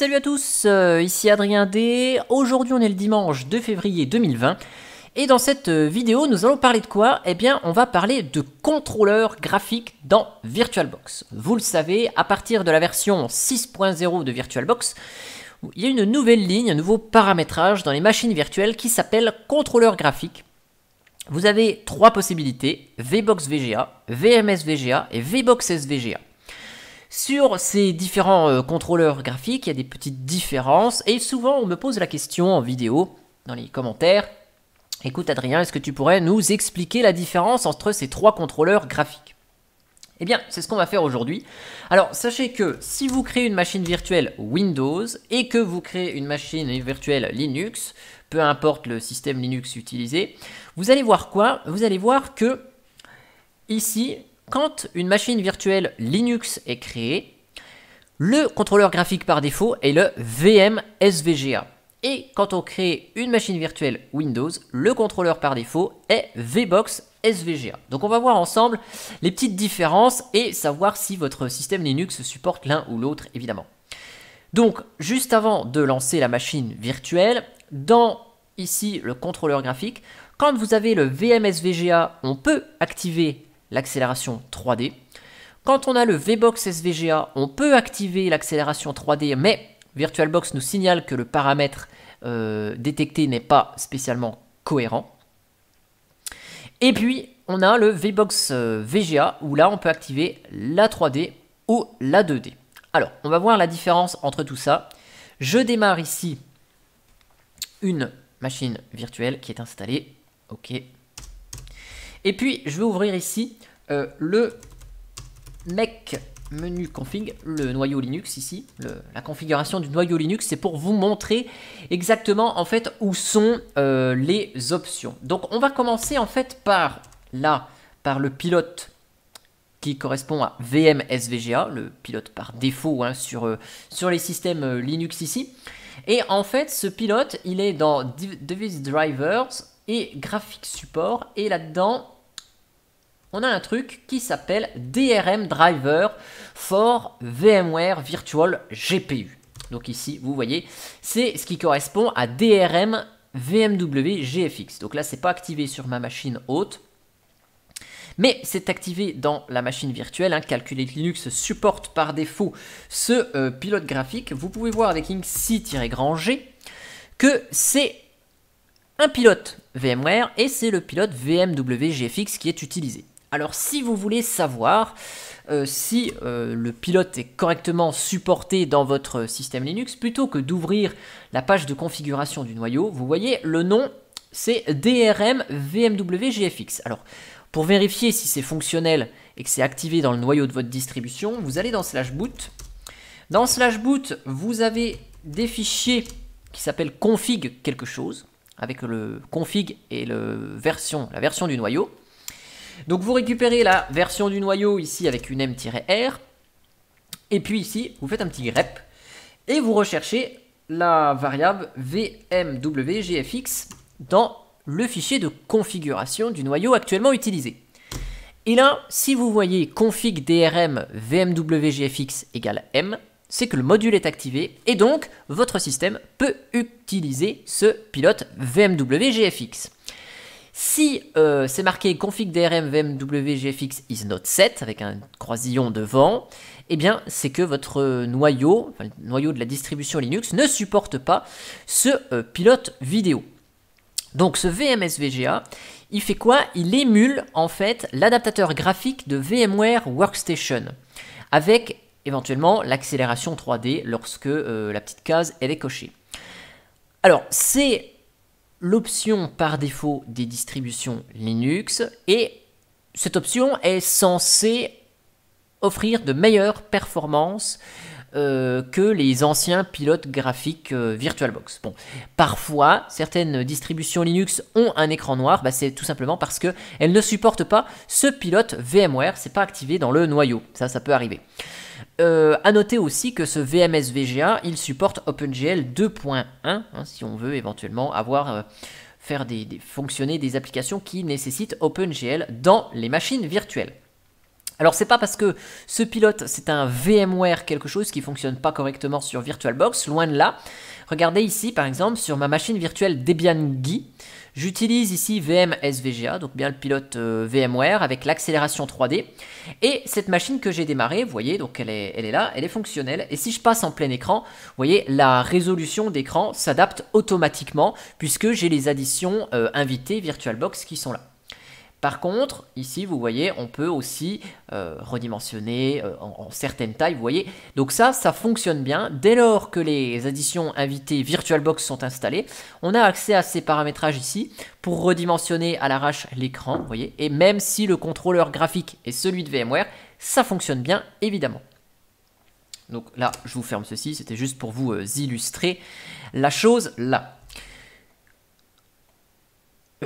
Salut à tous, euh, ici Adrien D. Aujourd'hui on est le dimanche 2 février 2020 et dans cette euh, vidéo nous allons parler de quoi Eh bien on va parler de contrôleur graphique dans VirtualBox. Vous le savez, à partir de la version 6.0 de VirtualBox, il y a une nouvelle ligne, un nouveau paramétrage dans les machines virtuelles qui s'appelle contrôleur graphique. Vous avez trois possibilités, VBox VGA, VMS VGA et VBox SVGA. Sur ces différents euh, contrôleurs graphiques, il y a des petites différences et souvent on me pose la question en vidéo, dans les commentaires, écoute Adrien, est-ce que tu pourrais nous expliquer la différence entre ces trois contrôleurs graphiques eh bien, c'est ce qu'on va faire aujourd'hui. Alors, sachez que si vous créez une machine virtuelle Windows et que vous créez une machine virtuelle Linux, peu importe le système Linux utilisé, vous allez voir quoi Vous allez voir que ici, quand une machine virtuelle Linux est créée, le contrôleur graphique par défaut est le VMSVGA. Et quand on crée une machine virtuelle Windows, le contrôleur par défaut est VBox SVGA. Donc on va voir ensemble les petites différences et savoir si votre système Linux supporte l'un ou l'autre évidemment. Donc juste avant de lancer la machine virtuelle, dans ici le contrôleur graphique, quand vous avez le VMSVGA, on peut activer l'accélération 3D. Quand on a le VBox SVGA, on peut activer l'accélération 3D, mais VirtualBox nous signale que le paramètre euh, détecté n'est pas spécialement cohérent. Et puis, on a le VBox euh, VGA, où là, on peut activer la 3D ou la 2D. Alors, on va voir la différence entre tout ça. Je démarre ici une machine virtuelle qui est installée. OK, et puis, je vais ouvrir ici euh, le mec menu config, le noyau Linux ici, la configuration du noyau Linux, c'est pour vous montrer exactement en fait où sont euh, les options. Donc on va commencer en fait par là, par le pilote qui correspond à VM le pilote par défaut hein, sur, euh, sur les systèmes Linux ici. Et en fait, ce pilote, il est dans Device Drivers, et graphique support. Et là-dedans, on a un truc qui s'appelle DRM Driver for VMware Virtual GPU. Donc ici, vous voyez, c'est ce qui correspond à DRM VMW GFX. Donc là, c'est pas activé sur ma machine haute. Mais c'est activé dans la machine virtuelle. Hein. Calculate Linux supporte par défaut ce euh, pilote graphique. Vous pouvez voir avec inc si G que c'est un pilote VMware et c'est le pilote vmwgfx qui est utilisé. Alors si vous voulez savoir euh, si euh, le pilote est correctement supporté dans votre euh, système Linux, plutôt que d'ouvrir la page de configuration du noyau, vous voyez le nom c'est DRM VMW Alors pour vérifier si c'est fonctionnel et que c'est activé dans le noyau de votre distribution, vous allez dans slash boot. Dans slash boot, vous avez des fichiers qui s'appellent config quelque chose avec le config et le version, la version du noyau. Donc vous récupérez la version du noyau ici avec une m-r, et puis ici vous faites un petit grep, et vous recherchez la variable vmwgfx dans le fichier de configuration du noyau actuellement utilisé. Et là, si vous voyez config drm vmwgfx égale m, c'est que le module est activé et donc votre système peut utiliser ce pilote VMWGFX. Si euh, c'est marqué config DRM VMW is not set avec un croisillon devant, eh bien c'est que votre noyau, le noyau de la distribution Linux ne supporte pas ce euh, pilote vidéo. Donc ce VMSVGA, il fait quoi Il émule en fait l'adaptateur graphique de VMware Workstation avec éventuellement l'accélération 3D lorsque euh, la petite case est cochée. Alors c'est l'option par défaut des distributions Linux et cette option est censée offrir de meilleures performances euh, que les anciens pilotes graphiques euh, VirtualBox. Bon, parfois, certaines distributions Linux ont un écran noir, bah, c'est tout simplement parce qu'elles ne supportent pas ce pilote VMware, c'est pas activé dans le noyau, ça, ça peut arriver. A euh, à noter aussi que ce VMS VGA, il supporte OpenGL 2.1, hein, si on veut éventuellement avoir euh, faire fonctionner des applications qui nécessitent OpenGL dans les machines virtuelles. Alors c'est pas parce que ce pilote c'est un VMware quelque chose qui fonctionne pas correctement sur VirtualBox, loin de là. Regardez ici par exemple sur ma machine virtuelle Debian Gui, j'utilise ici VM SVGA, donc bien le pilote euh, VMware avec l'accélération 3D. Et cette machine que j'ai démarrée, vous voyez, donc elle est, elle est là, elle est fonctionnelle. Et si je passe en plein écran, vous voyez, la résolution d'écran s'adapte automatiquement puisque j'ai les additions euh, invitées VirtualBox qui sont là. Par contre, ici, vous voyez, on peut aussi euh, redimensionner euh, en, certaines tailles, vous voyez. Donc ça, ça fonctionne bien. Dès lors que les additions invitées VirtualBox sont installées, on a accès à ces paramétrages ici pour redimensionner à l'arrache l'écran, vous voyez. Et même si le contrôleur graphique est celui de VMware, ça fonctionne bien, évidemment. Donc là, je vous ferme ceci, c'était juste pour vous euh, illustrer la chose là.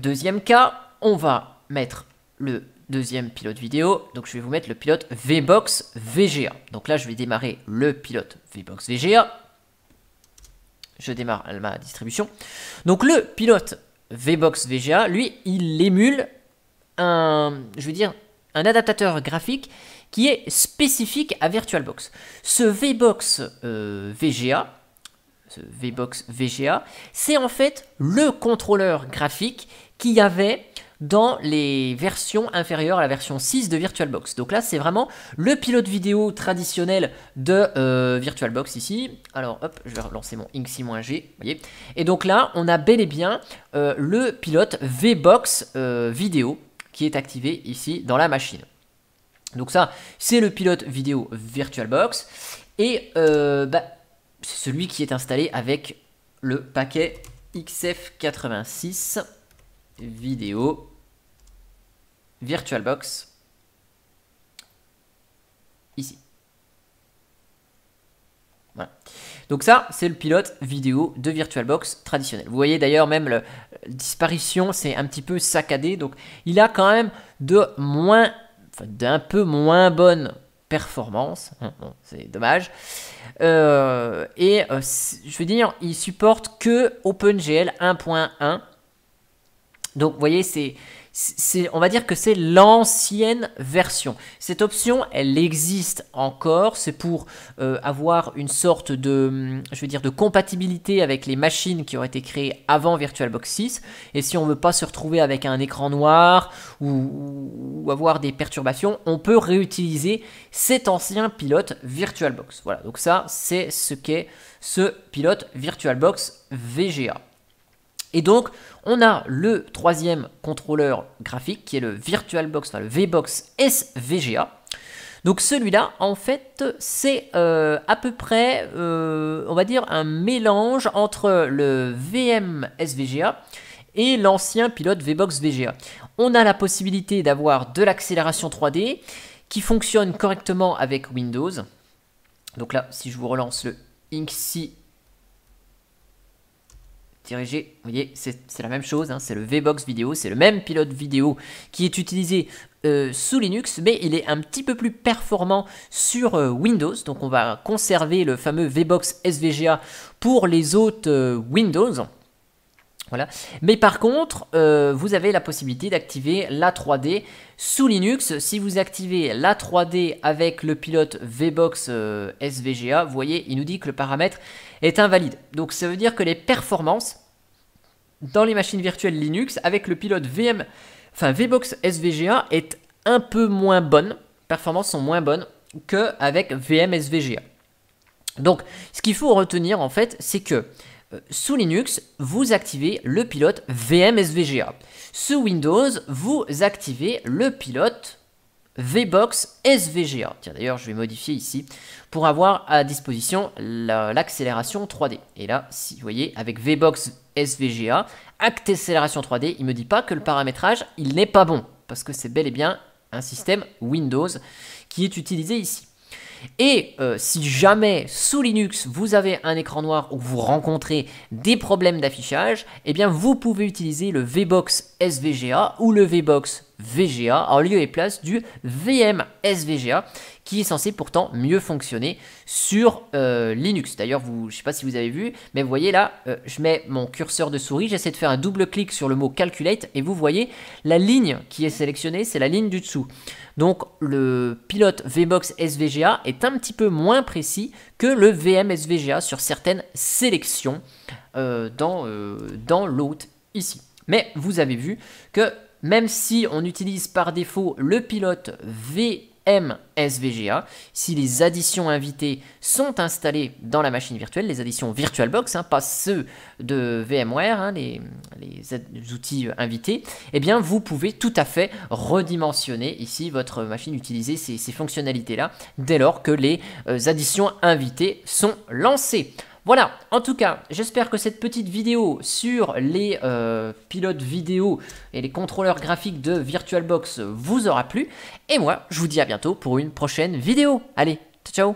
Deuxième cas, on va mettre le deuxième pilote vidéo. Donc je vais vous mettre le pilote VBox VGA. Donc là, je vais démarrer le pilote VBox VGA. Je démarre ma distribution. Donc le pilote VBox VGA, lui, il émule un, je veux dire, un adaptateur graphique qui est spécifique à VirtualBox. Ce VBox euh, VGA, ce VBox VGA, c'est en fait le contrôleur graphique qui avait dans les versions inférieures à la version 6 de VirtualBox. Donc là, c'est vraiment le pilote vidéo traditionnel de euh, VirtualBox ici. Alors, hop, je vais relancer mon Inksy-G, voyez. Et donc là, on a bel et bien euh, le pilote VBox euh, vidéo qui est activé ici dans la machine. Donc ça, c'est le pilote vidéo VirtualBox. Et bah, c'est celui qui est installé avec le paquet XF86 vidéo VirtualBox ici. Donc ça, c'est le pilote vidéo de VirtualBox traditionnel. Vous voyez d'ailleurs même la disparition, c'est un petit peu saccadé. Donc il a quand même de moins, d'un peu moins bonne performance. Hein, c'est dommage. Euh, et euh, je veux dire, il supporte que OpenGL 1.1 donc, vous voyez, c'est, on va dire que c'est l'ancienne version. Cette option, elle existe encore. C'est pour euh, avoir une sorte de, je veux dire, de compatibilité avec les machines qui ont été créées avant VirtualBox 6. Et si on ne veut pas se retrouver avec un écran noir ou avoir des perturbations, on peut réutiliser cet ancien pilote VirtualBox. Voilà. Donc ça, c'est ce qu'est ce pilote VirtualBox VGA. Et donc, on a le troisième contrôleur graphique qui est le VirtualBox, enfin le VBox SVGA. Donc celui-là, en fait, c'est euh, à peu près, euh, on va dire, un mélange entre le VM SVGA et l'ancien pilote VBox VGA. On a la possibilité d'avoir de l'accélération 3D qui fonctionne correctement avec Windows. Donc là, si je vous relance le Inksy diriger, vous voyez, c'est la même chose, hein. c'est le VBox vidéo, c'est le même pilote vidéo qui est utilisé euh, sous Linux, mais il est un petit peu plus performant sur euh, Windows, donc on va conserver le fameux VBox SVGA pour les autres euh, Windows. Voilà. Mais par contre, euh, vous avez la possibilité d'activer la 3D sous Linux. Si vous activez la 3D avec le pilote VBox euh, SVGA, vous voyez, il nous dit que le paramètre est invalide. Donc ça veut dire que les performances dans les machines virtuelles Linux avec le pilote VM, enfin, VBox SVGA est un peu moins bonne. Performances sont moins bonnes qu'avec VM SVGA. Donc ce qu'il faut retenir en fait, c'est que euh, sous Linux, vous activez le pilote VMSVGA. Sous Windows, vous activez le pilote VBox SVGA. Tiens, d'ailleurs, je vais modifier ici pour avoir à disposition l'accélération 3D. Et là, si vous voyez, avec VBox SVGA, acte accélération 3D, il ne me dit pas que le paramétrage, il n'est pas bon, parce que c'est bel et bien un système Windows qui est utilisé ici. Et euh, si jamais sous Linux vous avez un écran noir ou vous rencontrez des problèmes d'affichage, eh bien vous pouvez utiliser le VBox SVGA ou le VBox VGA en lieu et place du svga qui est censé pourtant mieux fonctionner sur euh, Linux. D'ailleurs, je ne sais pas si vous avez vu, mais vous voyez là, euh, je mets mon curseur de souris, j'essaie de faire un double clic sur le mot calculate et vous voyez la ligne qui est sélectionnée, c'est la ligne du dessous. Donc le pilote VBox SVGA est un petit peu moins précis que le svga sur certaines sélections euh, dans, dans l'hôte ici. Mais vous avez vu que même si on utilise par défaut le pilote VMSVGA, si les additions invitées sont installées dans la machine virtuelle, les additions VirtualBox, hein, pas ceux de VMware, hein, les, outils euh, invités, eh bien vous pouvez tout à fait redimensionner ici votre machine, utiliser ces fonctionnalités-là dès lors que les euh, additions invitées sont lancées. Voilà, en tout cas, j'espère que cette petite vidéo sur les euh, pilotes vidéo et les contrôleurs graphiques de VirtualBox vous aura plu. Et moi, je vous dis à bientôt pour une prochaine vidéo. Allez, ciao